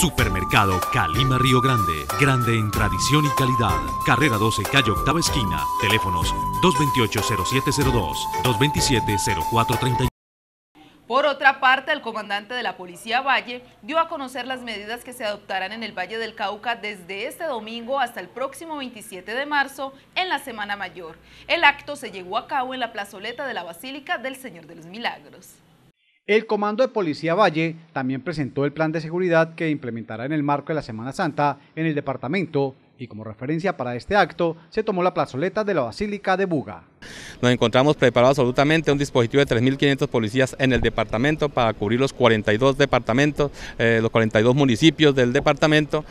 Supermercado Calima Río Grande, grande en tradición y calidad. Carrera 12, calle octava esquina. Teléfonos 228-0702, 227-0431. Por otra parte, el comandante de la Policía Valle dio a conocer las medidas que se adoptarán en el Valle del Cauca desde este domingo hasta el próximo 27 de marzo en la Semana Mayor. El acto se llevó a cabo en la plazoleta de la Basílica del Señor de los Milagros. El Comando de Policía Valle también presentó el plan de seguridad que implementará en el marco de la Semana Santa en el departamento y como referencia para este acto se tomó la plazoleta de la Basílica de Buga. Nos encontramos preparados absolutamente un dispositivo de 3.500 policías en el departamento para cubrir los 42 departamentos, eh, los 42 municipios del departamento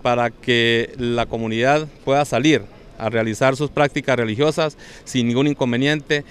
para que la comunidad pueda salir a realizar sus prácticas religiosas sin ningún inconveniente.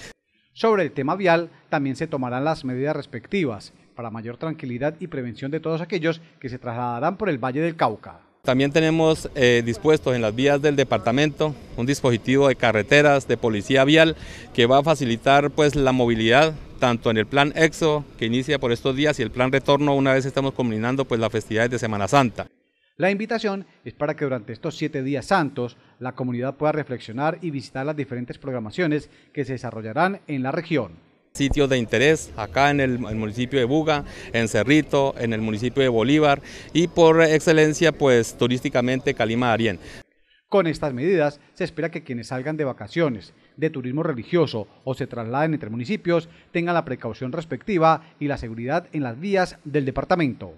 Sobre el tema vial, también se tomarán las medidas respectivas para mayor tranquilidad y prevención de todos aquellos que se trasladarán por el Valle del Cauca. También tenemos eh, dispuestos en las vías del departamento un dispositivo de carreteras de policía vial que va a facilitar pues la movilidad tanto en el plan EXO que inicia por estos días y el plan retorno una vez estamos combinando pues las festividades de Semana Santa. La invitación es para que durante estos siete días santos la comunidad pueda reflexionar y visitar las diferentes programaciones que se desarrollarán en la región. Sitios de interés acá en el, municipio de Buga, en Cerrito, en el municipio de Bolívar y por excelencia pues turísticamente Calima Arién. Con estas medidas se espera que quienes salgan de vacaciones, de turismo religioso o se trasladen entre municipios tengan la precaución respectiva y la seguridad en las vías del departamento.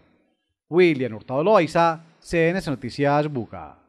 William Hurtado Loaiza, CNS Noticias Buga.